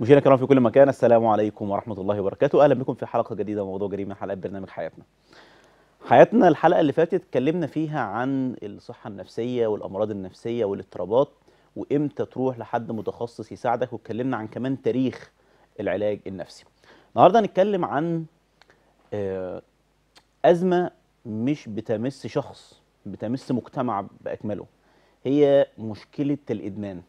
مشاهدينا الكرام في كل مكان السلام عليكم ورحمه الله وبركاته اهلا بكم في حلقه جديده وموضوع جديد من حلقات برنامج حياتنا حياتنا الحلقه اللي فاتت اتكلمنا فيها عن الصحه النفسيه والامراض النفسيه والاضطرابات وامتى تروح لحد متخصص يساعدك واتكلمنا عن كمان تاريخ العلاج النفسي النهارده هنتكلم عن آه، ازمه مش بتمس شخص بتمس مجتمع باكمله هي مشكله الادمان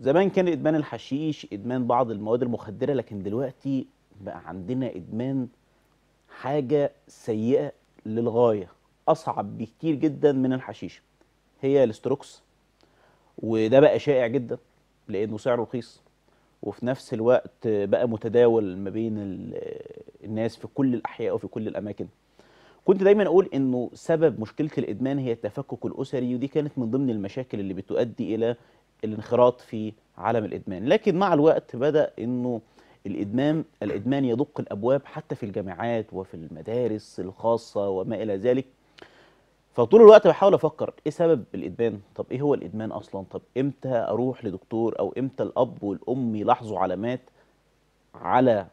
زمان كان ادمان الحشيش ادمان بعض المواد المخدره لكن دلوقتي بقى عندنا ادمان حاجه سيئه للغايه اصعب بكتير جدا من الحشيش هي الاستروكس وده بقى شائع جدا لانه سعره رخيص وفي نفس الوقت بقى متداول ما بين الناس في كل الاحياء وفي كل الاماكن كنت دايما اقول انه سبب مشكله الادمان هي التفكك الاسري ودي كانت من ضمن المشاكل اللي بتؤدي الى الانخراط في عالم الادمان لكن مع الوقت بدا انه الادمان الادمان يدق الابواب حتى في الجامعات وفي المدارس الخاصه وما الى ذلك فطول الوقت بحاول افكر ايه سبب الادمان طب ايه هو الادمان اصلا طب امتى اروح لدكتور او امتى الاب والام يلاحظوا علامات على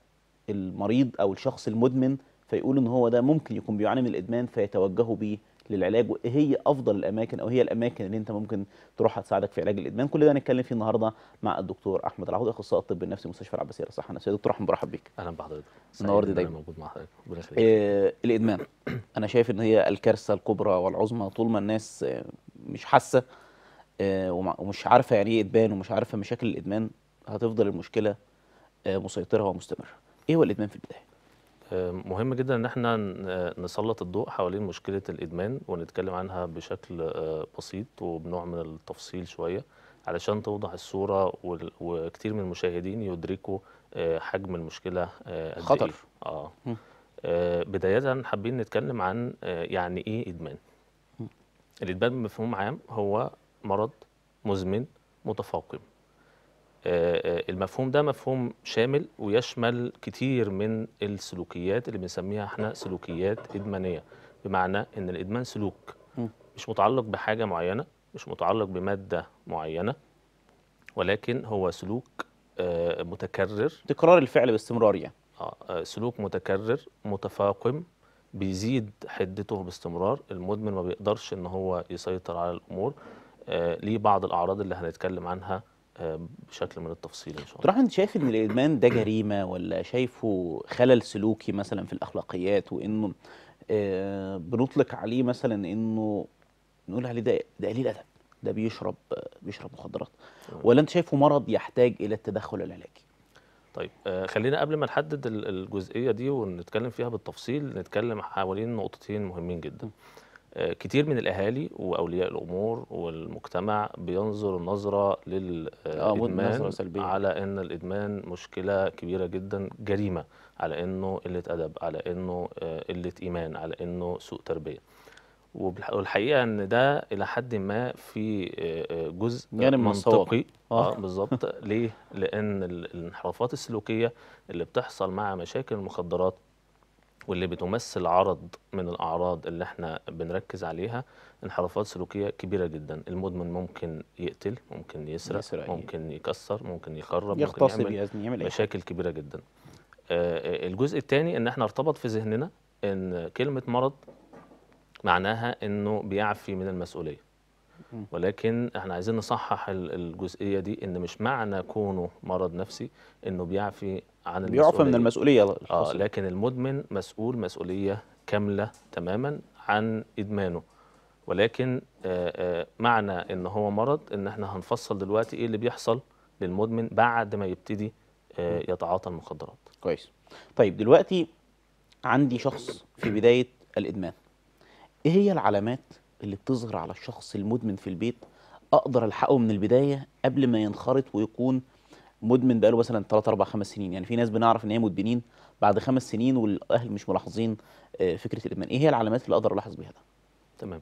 المريض او الشخص المدمن فيقول ان هو ده ممكن يكون بيعاني من الادمان فيتوجهوا بيه للعلاج وايه هي افضل الاماكن او هي الاماكن اللي انت ممكن تروحها تساعدك في علاج الادمان كل ده هنتكلم فيه النهارده مع الدكتور احمد العوضي اخصائي الطب النفسي مستشفى العباسيه للصحه النفسيه دكتور احمد مرحب بيك اهلا بحضرتك النهارده دايما موجود مع حضرتك إيه الادمان انا شايف ان هي الكارثه الكبرى والعظمى طول ما الناس آه، مش حاسه آه، ومش عارفه يعني ايه ادمان ومش عارفه مشاكل الادمان هتفضل المشكله مسيطره ومستمره ايه هو الادمان في البدايه مهم جدا ان احنا نسلط الضوء حوالين مشكله الادمان ونتكلم عنها بشكل آه، بسيط وبنوع من التفصيل شويه علشان توضح الصوره وكثير من المشاهدين يدركوا آه، حجم المشكله آه، إيه. خطر اه بدايه حابين نتكلم عن يعني ايه ادمان الادمان بمفهوم عام هو مرض مزمن متفاقم آه، آه، المفهوم ده مفهوم شامل ويشمل كتير من السلوكيات اللي بنسميها احنا سلوكيات ادمانيه بمعنى ان الادمان سلوك مش متعلق بحاجه معينه مش متعلق بماده معينه ولكن هو سلوك آه، متكرر تكرار الفعل باستمرار يعني سلوك متكرر متفاقم بيزيد حدته باستمرار المدمن ما بيقدرش ان هو يسيطر على الامور ليه بعض الاعراض اللي هنتكلم عنها بشكل من التفصيل ان شاء الله. انت شايف ان الادمان ده جريمه ولا شايفه خلل سلوكي مثلا في الاخلاقيات وانه آه، بنطلق عليه مثلا انه نقول عليه ده ده قليل ادب ده بيشرب بيشرب مخدرات آه. ولا انت شايفه مرض يحتاج الى التدخل العلاجي؟ طيب آه، خلينا قبل ما نحدد الجزئيه دي ونتكلم فيها بالتفصيل نتكلم حوالين نقطتين مهمين جدا. كتير من الاهالي واولياء الامور والمجتمع بينظر نظره للادمان آه على ان الادمان مشكله كبيره جدا جريمه على انه قله ادب على انه آه، قله ايمان على انه سوء تربيه والحقيقه ان ده الى حد ما في آه، آه، جزء يعني منطقي اه بالظبط ليه لان الانحرافات السلوكيه اللي بتحصل مع مشاكل المخدرات واللي بتمثل عرض من الأعراض اللي احنا بنركز عليها انحرافات سلوكية كبيرة جدا المدمن ممكن يقتل ممكن يسرق, يسرق ممكن يكسر ممكن يخرب يغتصب ممكن يعمل, يعمل مشاكل كبيرة جدا آه،, آه الجزء الثاني ان احنا ارتبط في ذهننا ان كلمة مرض معناها انه بيعفي من المسؤولية ولكن احنا عايزين نصحح الجزئية دي ان مش معنى كونه مرض نفسي انه بيعفي عن المسؤوليه بيعفى من المسؤوليه اه لكن المدمن مسؤول مسؤوليه كامله تماما عن ادمانه ولكن آآ آه، آآ آه، معنى ان هو مرض ان احنا هنفصل دلوقتي ايه اللي بيحصل للمدمن بعد ما يبتدي آه، يتعاطى المخدرات كويس طيب دلوقتي عندي شخص في بدايه الادمان ايه هي العلامات اللي بتظهر على الشخص المدمن في البيت اقدر الحقه من البدايه قبل ما ينخرط ويكون مدمن بقاله مثلا 3 4 5 سنين يعني في ناس بنعرف ان هي مدمنين بعد خمس سنين والاهل مش ملاحظين آه، فكره الادمان ايه هي العلامات اللي اقدر الاحظ بيها ده تمام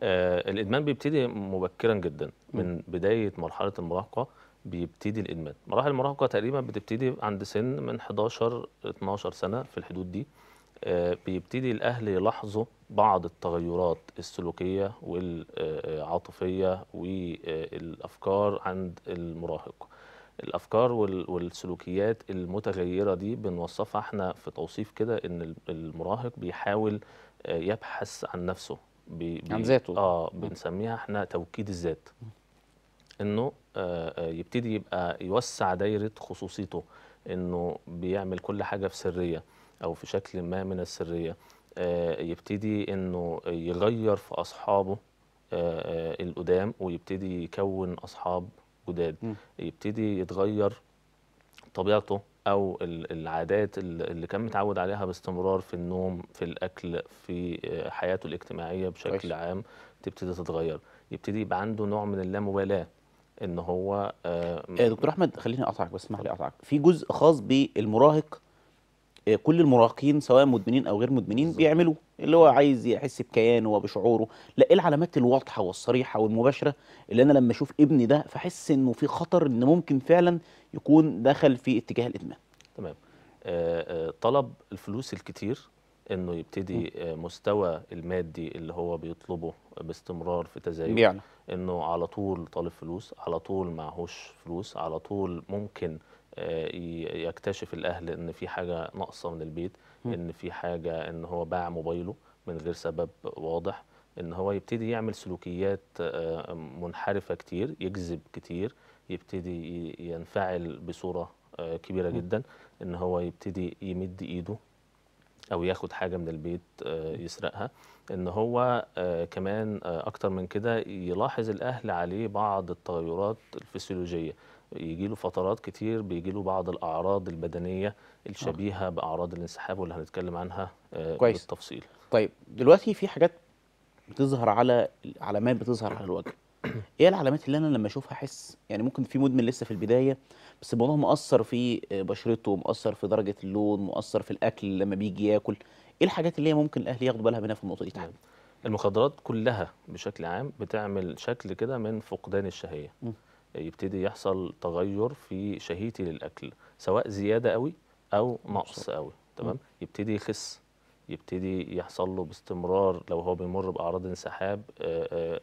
آه الادمان بيبتدي مبكرا جدا من م. بدايه مرحله المراهقه بيبتدي الادمان مراحل المراهقه تقريبا بتبتدي عند سن من 11 12 سنه في الحدود دي آه بيبتدي الاهل يلاحظوا بعض التغيرات السلوكيه والعاطفيه والافكار عند المراهق الافكار والسلوكيات المتغيره دي بنوصفها احنا في توصيف كده ان المراهق بيحاول آه، يبحث عن نفسه بي بي عن ذاته اه بنسميها احنا توكيد الذات انه آه، آه، يبتدي يبقى يوسع دايره خصوصيته انه بيعمل كل حاجه في سريه او في شكل ما من السريه يبتدي انه يغير في اصحابه القدام ويبتدي يكون اصحاب جداد يبتدي يتغير طبيعته او العادات اللي كان متعود عليها باستمرار في النوم في الاكل في آه، حياته الاجتماعيه بشكل عام تبتدي تتغير يبتدي يبقى عنده نوع من اللامبالاه ان هو آه،, آه دكتور احمد خليني اقطعك بس اسمح لي اقطعك في جزء خاص بالمراهق آه، كل المراهقين سواء مدمنين او غير مدمنين بيعملوه اللي هو عايز يحس بكيانه وبشعوره لا ايه العلامات الواضحه والصريحه والمباشره اللي انا لما اشوف ابني ده فاحس انه في خطر ان ممكن فعلا يكون دخل في اتجاه الادمان تمام آه، آه، طلب الفلوس الكتير انه يبتدي مستوى المادي اللي هو بيطلبه باستمرار في تزايد يعني. انه على طول طالب فلوس على طول معهوش فلوس على طول ممكن آه، يكتشف الاهل ان في حاجه ناقصه من البيت ان في حاجه ان هو باع موبايله من غير سبب واضح ان هو يبتدي يعمل سلوكيات آه، منحرفه كتير يكذب كتير يبتدي ينفعل بصوره آه، كبيره جدا ان هو يبتدي يمد ايده او ياخد حاجه من البيت يسرقها ان هو كمان اكتر من كده يلاحظ الاهل عليه بعض التغيرات الفسيولوجيه يجي له فترات كتير بيجي له بعض الاعراض البدنيه الشبيهه آه. باعراض الانسحاب واللي هنتكلم عنها آه، كويس. بالتفصيل طيب دلوقتي في حاجات بتظهر على علامات بتظهر على الوجه ايه العلامات اللي انا لما اشوفها احس يعني ممكن في مدمن لسه في البدايه بس الموضوع مؤثر في آه، بشرته مؤثر في درجه اللون مؤثر في الاكل لما بيجي ياكل ايه الحاجات اللي هي ممكن الاهل ياخدوا بالها منها في النقطه دي نعم. المخدرات كلها بشكل عام بتعمل شكل كده من فقدان الشهيه يبتدي يحصل تغير في شهيتي للاكل سواء زياده قوي او نقص قوي تمام يبتدي يخس يبتدي يحصل له باستمرار لو هو بيمر باعراض انسحاب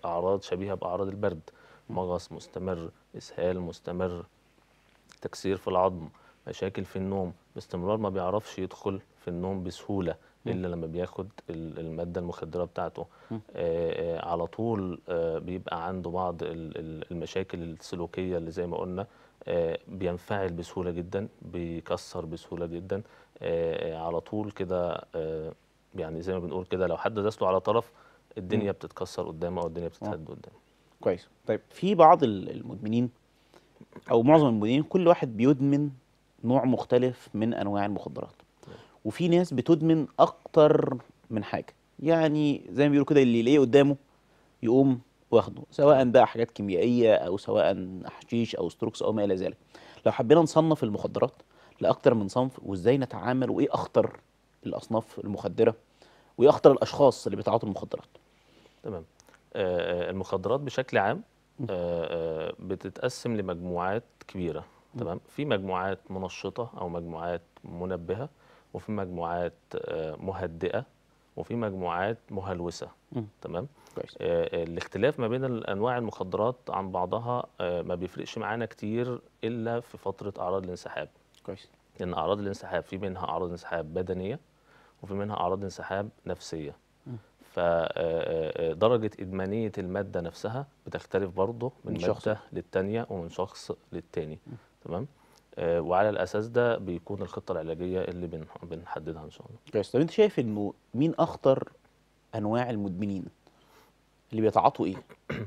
اعراض شبيهه باعراض البرد مغص مستمر اسهال مستمر تكسير في العظم مشاكل في النوم باستمرار ما بيعرفش يدخل في النوم بسهوله الا لما بياخد الماده المخدره بتاعته آه، آه، على طول آه، بيبقى عنده بعض المشاكل السلوكيه اللي زي ما قلنا بينفعل بسهوله جدا بيكسر بسهوله جدا على طول كده يعني زي ما بنقول كده لو حد داس له على طرف الدنيا بتتكسر قدامه او الدنيا بتتهد قدامه كويس طيب في بعض المدمنين او معظم المدمنين كل واحد بيدمن نوع مختلف من انواع المخدرات وفي ناس بتدمن اكتر من حاجه يعني زي ما بيقولوا كده اللي يلاقيه قدامه يقوم واخده سواء بقى حاجات كيميائيه او سواء حشيش او ستروكس او ما الى ذلك لو حبينا نصنف المخدرات لاكتر من صنف وازاي نتعامل وايه اخطر الاصناف المخدره وايه اخطر الاشخاص اللي بيتعاطوا المخدرات تمام آه, آه، المخدرات بشكل عام آه،, آه بتتقسم لمجموعات كبيره تمام في مجموعات منشطه او مجموعات منبهه وفي مجموعات آه، مهدئه وفي مجموعات مهلوسه تمام كويس. آه، آه، الاختلاف ما بين انواع المخدرات عن بعضها ما بيفرقش معانا كتير الا في فتره اعراض الانسحاب كويس لان اعراض الانسحاب في منها اعراض انسحاب بدنيه وفي منها اعراض انسحاب نفسيه فدرجة إدمانية المادة نفسها بتختلف برضه من, من مادة للتانية ومن شخص للتاني م. تمام؟ آه، وعلى الاساس ده بيكون الخطه العلاجيه اللي بنحددها ان شاء الله كويس طب انت شايف انه مين اخطر انواع المدمنين اللي بيتعاطوا ايه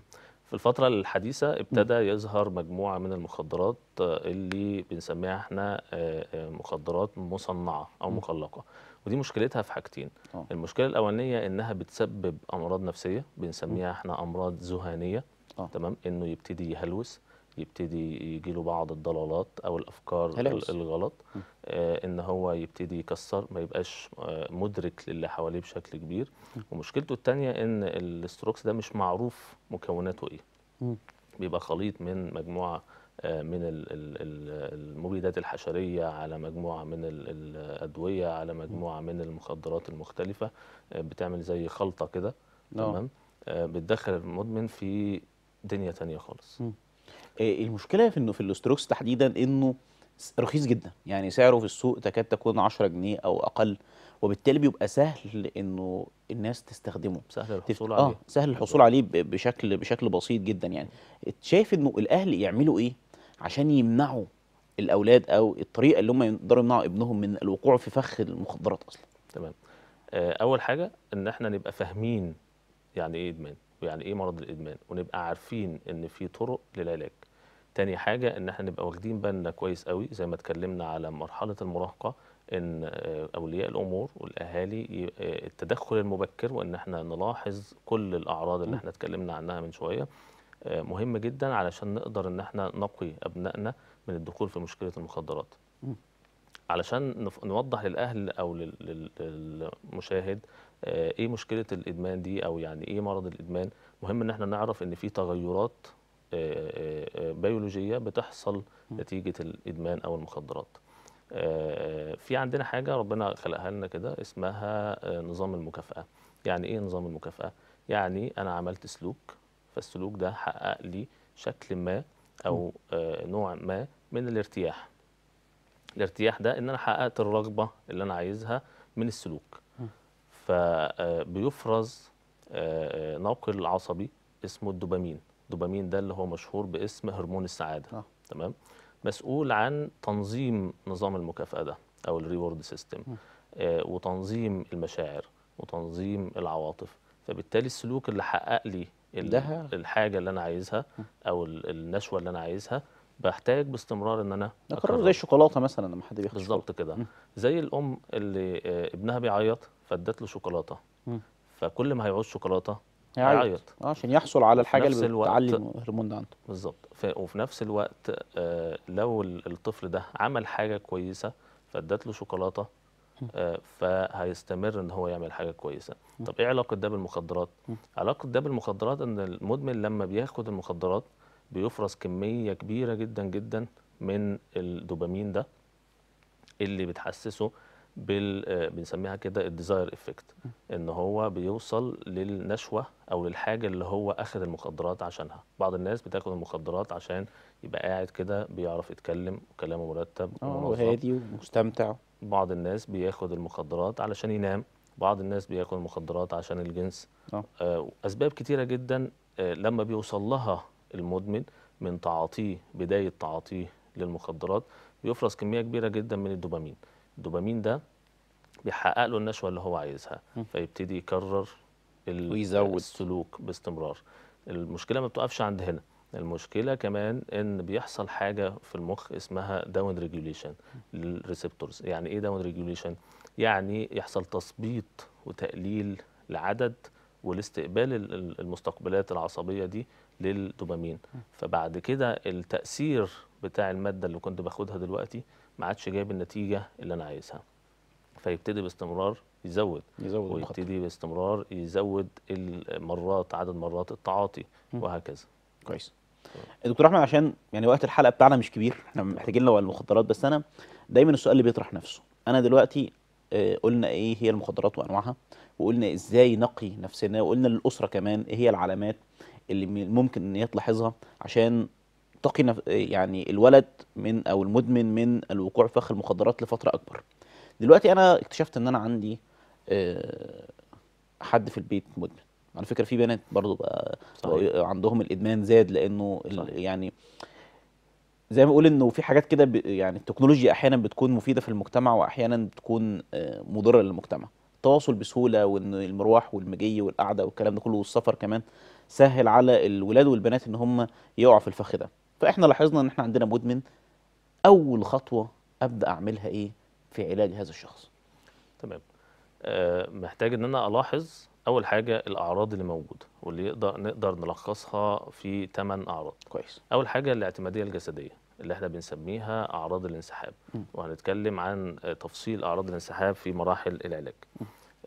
في الفتره الحديثه ابتدى يظهر مجموعه من المخدرات آه، اللي بنسميها احنا آه، مخدرات مصنعه او مقلقه ودي مشكلتها في حاجتين أوه. المشكله الاولانيه انها بتسبب امراض نفسيه بنسميها احنا امراض ذهانيه تمام انه يبتدي يهلوس يبتدي يجي له بعض الضلالات او الافكار هلوز. الغلط آه ان هو يبتدي يكسر ما يبقاش آه مدرك للي حواليه بشكل كبير ومشكلته الثانيه ان الاستروكس ده مش معروف مكوناته ايه بيبقى خليط من مجموعه آه، من المبيدات الحشرية على مجموعة من الأدوية على مجموعة من المخدرات المختلفة آه، بتعمل زي خلطة كده آه. تمام بتدخل المدمن في دنيا ثانيه خالص آه، المشكله في انه في الاستروكس تحديدا انه رخيص جدا يعني سعره في السوق تكاد تكون 10 جنيه او اقل وبالتالي بيبقى سهل انه الناس تستخدمه سهل الحصول تفت... آه، عليه اه سهل الحصول عليه بشكل بشكل بسيط جدا يعني شايف انه الاهل يعملوا ايه عشان يمنعوا الاولاد او الطريقه اللي هم يقدروا يمنعوا ابنهم من الوقوع في فخ المخدرات اصلا تمام آه، اول حاجه ان احنا نبقى فاهمين يعني ايه ادمان يعني ايه مرض الادمان ونبقى عارفين ان في طرق للعلاج تاني حاجه ان احنا نبقى واخدين بالنا كويس قوي زي ما اتكلمنا على مرحله المراهقه ان اولياء الامور والاهالي آه، التدخل المبكر وان احنا نلاحظ كل الاعراض اللي احنا اتكلمنا عنها من شويه آه، مهم جدا علشان نقدر ان احنا نقي ابنائنا من الدخول في مشكله المخدرات علشان نوضح للاهل او للمشاهد آه، ايه مشكله الادمان دي او يعني ايه مرض الادمان مهم ان احنا نعرف ان في تغيرات آه، آه، بيولوجيه بتحصل نتيجه الادمان او المخدرات في عندنا حاجه ربنا خلقها لنا كده اسمها نظام المكافاه يعني ايه نظام المكافاه يعني انا عملت سلوك فالسلوك ده حقق لي شكل ما او نوع ما من الارتياح الارتياح ده ان انا حققت الرغبه اللي انا عايزها من السلوك فبيفرز آه، آه، آه، ناقل العصبي اسمه الدوبامين الدوبامين ده اللي هو مشهور باسم هرمون السعاده آه. تمام مسؤول عن تنظيم نظام المكافاه ده او الريورد سيستم آه وتنظيم المشاعر وتنظيم العواطف فبالتالي السلوك اللي حقق لي الحاجه اللي انا عايزها او النشوه اللي انا عايزها بحتاج باستمرار ان انا اكرر زي الشوكولاته مثلا لما حد بياخد بالظبط كده زي الام اللي آه، ابنها بيعيط فادت له شوكولاته فكل ما هيعوز شوكولاته هيعيط اه عشان يحصل على الحاجه اللي بتعلي الهرمون ده عنده بالظبط وفي نفس الوقت آه، لو الطفل ده عمل حاجه كويسه فادت له شوكولاته آه، فهيستمر ان هو يعمل حاجه كويسه طب ايه علاقه ده بالمخدرات علاقه ده بالمخدرات ان المدمن لما بياخد المخدرات بيفرز كميه كبيره جدا جدا من الدوبامين ده اللي بتحسسه بال آه، بنسميها كده الديزاير افكت ان هو بيوصل للنشوه او للحاجه اللي هو اخذ المخدرات عشانها بعض الناس بتاخد المخدرات عشان يبقى قاعد كده بيعرف يتكلم وكلامه مرتب آه، وهادي ومستمتع بعض الناس بياخد المخدرات علشان ينام بعض الناس بياخد المخدرات عشان الجنس أوه. آه، اسباب كتيره جدا لما بيوصل لها المدمن من تعاطيه بداية تعاطيه للمخدرات بيفرز كمية كبيرة جدا من الدوبامين الدوبامين ده بيحقق له النشوة اللي هو عايزها فيبتدي يكرر ويزود السلوك باستمرار المشكلة ما بتقفش عند هنا المشكلة كمان ان بيحصل حاجة في المخ اسمها داون ريجوليشن للريسبتورز يعني ايه داون ريجوليشن؟ يعني يحصل تثبيط وتقليل لعدد والاستقبال المستقبلات العصبية دي للدوبامين فبعد كده التأثير بتاع المادة اللي كنت باخدها دلوقتي ما عادش جايب النتيجة اللي أنا عايزها فيبتدي باستمرار يزود يزود ويبتدي باستمرار يزود المرات عدد مرات التعاطي وهكذا كويس دكتور احمد عشان يعني وقت الحلقه بتاعنا مش كبير احنا محتاجين لو المخدرات بس انا دايما السؤال اللي بيطرح نفسه انا دلوقتي آه، قلنا ايه هي المخدرات وانواعها وقلنا ازاي نقي نفسنا وقلنا للاسره كمان ايه هي العلامات اللي ممكن ان هي تلاحظها عشان تقي يعني الولد من او المدمن من الوقوع في فخ المخدرات لفتره اكبر دلوقتي انا اكتشفت ان انا عندي آه، حد في البيت مدمن على فكره في بنات برضو بقى عندهم الادمان زاد لانه صحيح. يعني زي ما بقول انه في حاجات كده يعني التكنولوجيا احيانا بتكون مفيده في المجتمع واحيانا بتكون آه، مضره للمجتمع التواصل بسهوله وان المروح والمجي والقعده والكلام ده كله والسفر كمان سهل على الولاد والبنات ان هم يقعوا في الفخ ده فاحنا لاحظنا ان احنا عندنا مدمن اول خطوه ابدا اعملها ايه في علاج هذا الشخص تمام أه محتاج ان انا الاحظ اول حاجه الاعراض اللي موجوده واللي يقدر نقدر نلخصها في ثمان اعراض كويس اول حاجه الاعتماديه الجسديه اللي احنا بنسميها اعراض الانسحاب وهنتكلم عن تفصيل اعراض الانسحاب في مراحل العلاج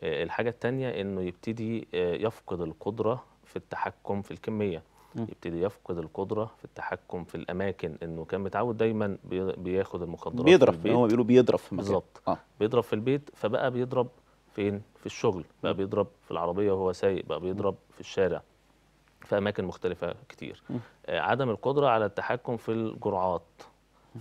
آه، الحاجه الثانيه انه يبتدي آه، يفقد القدره في التحكم في الكميه يبتدي يفقد القدره في التحكم في الاماكن انه كان متعود دايما بياخد المخدرات بيضرب هو بيقولوا بيضرب في بالظبط آه. بيضرب في البيت فبقى بيضرب فين في الشغل بقى بيضرب في العربيه وهو سايق بقى بيضرب في الشارع في اماكن مختلفه كتير آه، عدم القدره على التحكم في الجرعات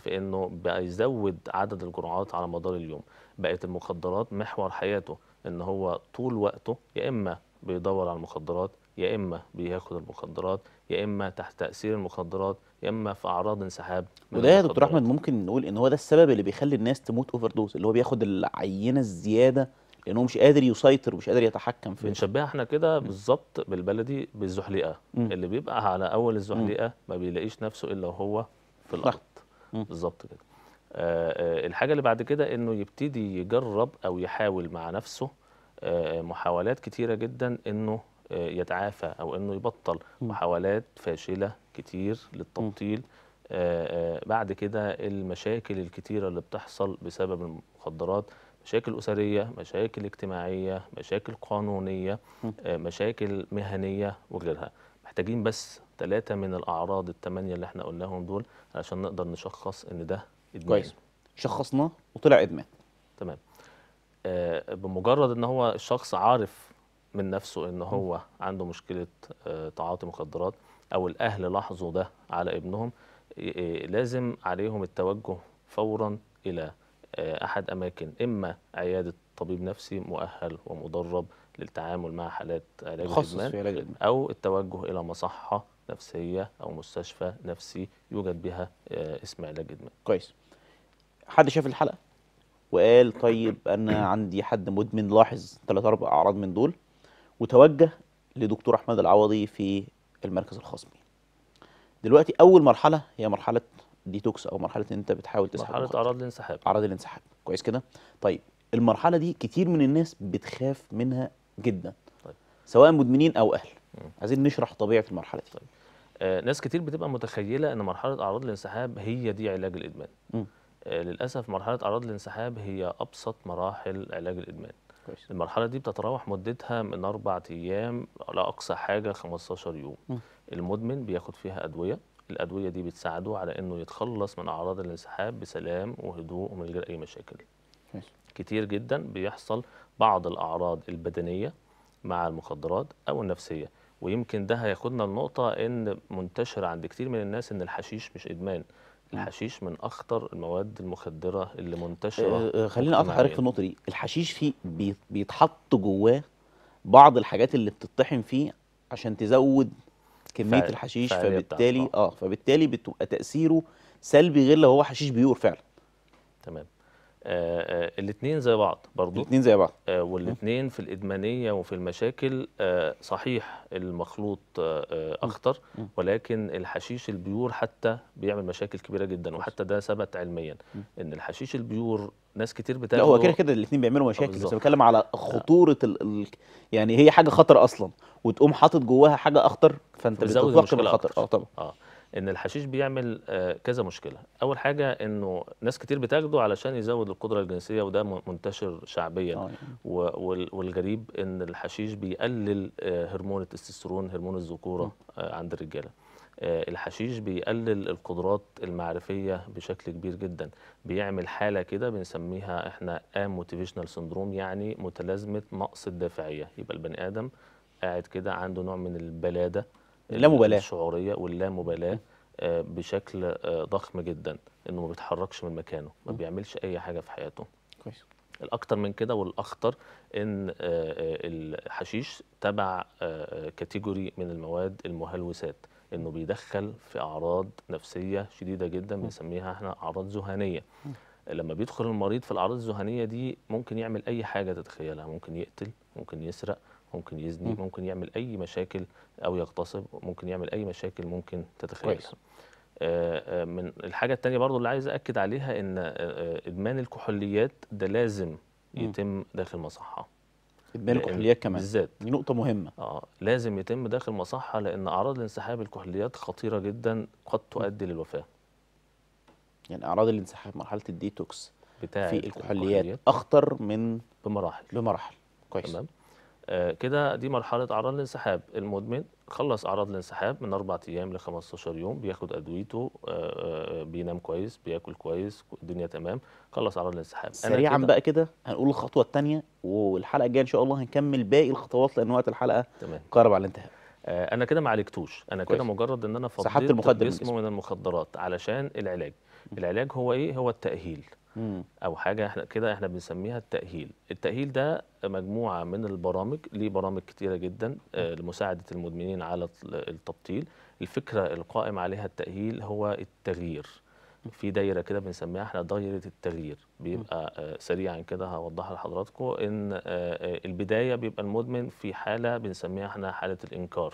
في انه بقى يزود عدد الجرعات على مدار اليوم بقت المخدرات محور حياته ان هو طول وقته يا اما بيدور على المخدرات يا اما بياخد المخدرات يا اما تحت تاثير المخدرات يا اما في اعراض انسحاب وده يا دكتور احمد ممكن نقول ان هو ده السبب اللي بيخلي الناس تموت اوفر دوز اللي هو بياخد العينه الزياده لانه يعني مش قادر يسيطر مش قادر يتحكم في بنشبهها احنا كده بالظبط بالبلدي بالزحليقه اللي بيبقى على اول الزحليقه ما بيلاقيش نفسه الا وهو في الارض بالظبط كده آه،, آه الحاجه اللي بعد كده انه يبتدي يجرب او يحاول مع نفسه آه, آه، محاولات كتيره جدا انه آه، يتعافى او انه يبطل محاولات فاشله كتير للتبطيل بعد كده المشاكل الكتيره اللي بتحصل بسبب المخدرات مشاكل أسرية مشاكل اجتماعية مشاكل قانونية آه، مشاكل مهنية وغيرها محتاجين بس ثلاثة من الأعراض الثمانية اللي احنا قلناهم دول علشان نقدر نشخص إن ده إدمان كويس شخصناه وطلع إدمان تمام آه بمجرد إن هو الشخص عارف من نفسه إن هو م. عنده مشكلة آه تعاطي مخدرات أو الأهل لاحظوا ده على ابنهم آه، لازم عليهم التوجه فورا إلى آه، أحد أماكن إما عيادة طبيب نفسي مؤهل ومدرب للتعامل مع حالات علاج الإدمان أو التوجه إلى مصحة نفسية أو مستشفى نفسي يوجد بها آه، اسم علاج إدمان كويس حد شاف الحلقة وقال طيب أنا عندي حد مدمن لاحظ ثلاث أربع أعراض من دول وتوجه لدكتور أحمد العوضي في المركز الخصمي دلوقتي أول مرحلة هي مرحلة ديتوكس او مرحله ان انت بتحاول تسحب مرحله اعراض الانسحاب اعراض الانسحاب كويس كده طيب المرحله دي كتير من الناس بتخاف منها جدا طيب. سواء مدمنين او اهل م. عايزين نشرح طبيعه المرحله دي طيب. آه ناس كتير بتبقى متخيله ان مرحله اعراض الانسحاب هي دي علاج الادمان آه للاسف مرحله اعراض الانسحاب هي ابسط مراحل علاج الادمان كويس. المرحله دي بتتراوح مدتها من اربع ايام لاقصى حاجه 15 يوم م. المدمن بياخد فيها ادويه الادويه دي بتساعده على انه يتخلص من اعراض الانسحاب بسلام وهدوء ومن غير اي مشاكل كتير جدا بيحصل بعض الاعراض البدنيه مع المخدرات او النفسيه ويمكن ده هياخدنا لنقطه ان منتشر عند كتير من الناس ان الحشيش مش ادمان الحشيش من اخطر المواد المخدره اللي منتشره أه, آه، خلينا اقطع حضرتك في النقطه دي الحشيش فيه بيتحط جواه بعض الحاجات اللي بتطحن فيه عشان تزود كميه الحشيش فبالتالي آه. اه فبالتالي بتبقى تاثيره سلبي غير لو هو حشيش بيور فعلا تمام آه, آه، الاثنين زي بعض برضو الاثنين زي بعض آه والاثنين في الادمانيه وفي المشاكل آه صحيح المخلوط آه, آه، اخطر ولكن الحشيش البيور حتى بيعمل مشاكل كبيره جدا وحتى ده ثبت علميا ان الحشيش البيور ناس كتير بتاخد لا هو كده كده الاثنين بيعملوا مشاكل بس بتكلم على خطوره ال... ال... يعني هي حاجه خطر اصلا وتقوم حاطط جواها حاجه اخطر فانت بتتوقع الخطر اه طبعا اه ان الحشيش بيعمل آه كذا مشكله اول حاجه انه ناس كتير بتاخده علشان يزود القدره الجنسيه وده منتشر شعبيا آه. والغريب ان الحشيش بيقلل آه هرمون التستوستيرون هرمون الذكوره آه, آه، عند الرجاله آه، الحشيش بيقلل القدرات المعرفية بشكل كبير جدا بيعمل حالة كده بنسميها احنا ام موتيفيشنال سندروم يعني متلازمة نقص الدافعية يبقى البني آدم قاعد كده عنده نوع من البلادة اللامبالاة الشعورية واللامبالاة آه، بشكل آه، ضخم جدا انه ما بيتحركش من مكانه ما بيعملش اي حاجة في حياته كويس الاكتر من كده والاخطر ان الحشيش تبع كاتيجوري من المواد المهلوسات انه بيدخل في اعراض نفسيه شديده جدا بنسميها احنا اعراض ذهانيه لما بيدخل المريض في الاعراض الذهانيه دي ممكن يعمل اي حاجه تتخيلها ممكن يقتل ممكن يسرق ممكن يزني ممكن يعمل اي مشاكل او يغتصب ممكن يعمل اي مشاكل ممكن تتخيلها آه، آه، من الحاجه الثانيه برضو اللي عايز اكد عليها ان آه، ادمان الكحوليات ده لازم يتم داخل مصحه ابان الكحوليات كمان بالذات دي نقطه مهمه اه لازم يتم داخل مصحه لان اعراض الانسحاب الكحوليات خطيره جدا قد تؤدي للوفاه يعني اعراض الانسحاب مرحله الديتوكس بتاع في الكحوليات, الكحوليات اخطر من بمراحل بمراحل كويس تمام آه، كده دي مرحله اعراض الانسحاب المدمن خلص اعراض الانسحاب من اربع ايام ل 15 يوم بياخد ادويته آه، آه، بينام كويس بياكل كويس الدنيا تمام خلص اعراض الانسحاب سريعا كدا بقى كده هنقول الخطوه الثانيه والحلقه الجايه ان شاء الله هنكمل باقي الخطوات لان وقت الحلقه تمام قارب على الانتهاء انا كده ما عالجتوش انا كده مجرد ان انا فضيت جسمه من المخدرات علشان العلاج العلاج هو ايه هو التاهيل او حاجه احنا كده احنا بنسميها التاهيل التاهيل ده مجموعه من البرامج ليه برامج كتيره جدا آه، لمساعده المدمنين على التبطيل الفكره القائم عليها التاهيل هو التغيير في دايره كده بنسميها احنا دايره التغيير بيبقى آه، سريعا كده هوضحها لحضراتكم ان آه، البدايه بيبقى المدمن في حاله بنسميها احنا حاله الانكار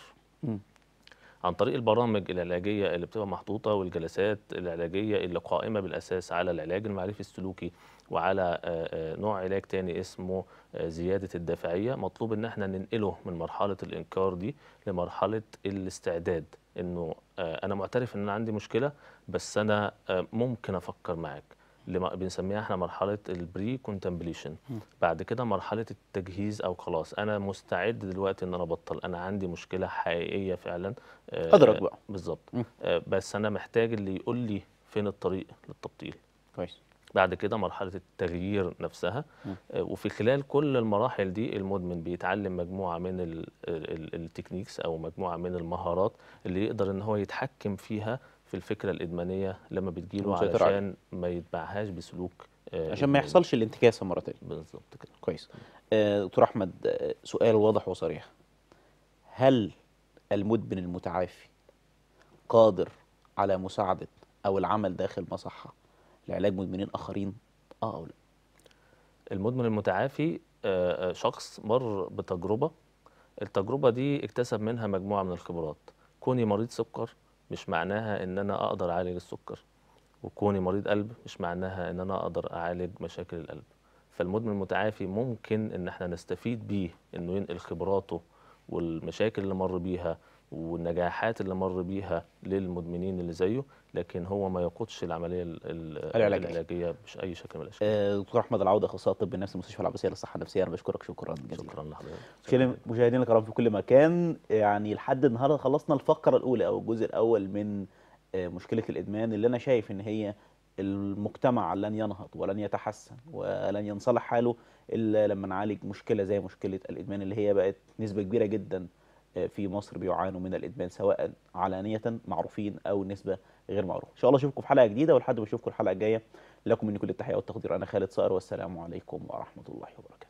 عن طريق البرامج العلاجيه اللي بتبقى محطوطه والجلسات العلاجيه اللي قائمه بالاساس على العلاج المعرفي السلوكي وعلى آه، آه، نوع علاج تاني اسمه آه، زياده الدافعيه مطلوب ان احنا ننقله من مرحله الانكار دي لمرحله الاستعداد انه انا معترف ان انا عندي مشكله بس انا ممكن افكر معاك بنسميها احنا مرحله البري كونتمبليشن بعد كده مرحله التجهيز او خلاص انا مستعد دلوقتي ان انا ابطل انا عندي مشكله حقيقيه فعلا آه، ادرك بقى بالظبط آه، بس انا محتاج اللي يقول لي فين الطريق للتبطيل كويس بعد كده مرحله التغيير نفسها آه، وفي خلال كل المراحل دي المدمن بيتعلم مجموعه من التكنيكس او مجموعه من المهارات اللي يقدر ان هو يتحكم فيها في الفكره الادمانيه لما بتجيله علشان ما يتبعهاش بسلوك آه، عشان ما يحصلش الانتكاسه مره ثانيه بالظبط كده كويس آه، دكتور احمد سؤال واضح وصريح هل المدمن المتعافي قادر على مساعده او العمل داخل مصحه لعلاج مدمنين اخرين اه او لا المدمن المتعافي آه، آه، شخص مر بتجربه التجربه دي اكتسب منها مجموعه من الخبرات كوني مريض سكر مش معناها ان انا اقدر اعالج السكر وكوني مريض قلب مش معناها ان انا اقدر اعالج مشاكل القلب فالمدمن المتعافي ممكن ان احنا نستفيد بيه انه ينقل خبراته والمشاكل اللي مر بيها والنجاحات اللي مر بيها للمدمنين اللي زيه لكن هو ما يقودش العمليه العلاجيه, العلاجية باي شكل من الاشكال. آه دكتور احمد العوده اخصائي طب النفسي مستشفى العباسيه للصحه النفسيه انا بشكرك شكرا جزيلا. شكرا لحضرتك. مشاهدينا الكرام في كل مكان يعني لحد النهارده خلصنا الفقره الاولى او الجزء الاول من آه، مشكله الادمان اللي انا شايف ان هي المجتمع لن ينهض ولن يتحسن ولن ينصلح حاله الا لما نعالج مشكله زي مشكله الادمان اللي هي بقت نسبه كبيره جدا في مصر بيعانوا من الادمان سواء علانيه معروفين او نسبه غير معروفه ان شاء الله اشوفكم في حلقه جديده ولحد ما اشوفكم الحلقه الجايه لكم مني كل التحيه والتقدير انا خالد صقر والسلام عليكم ورحمه الله وبركاته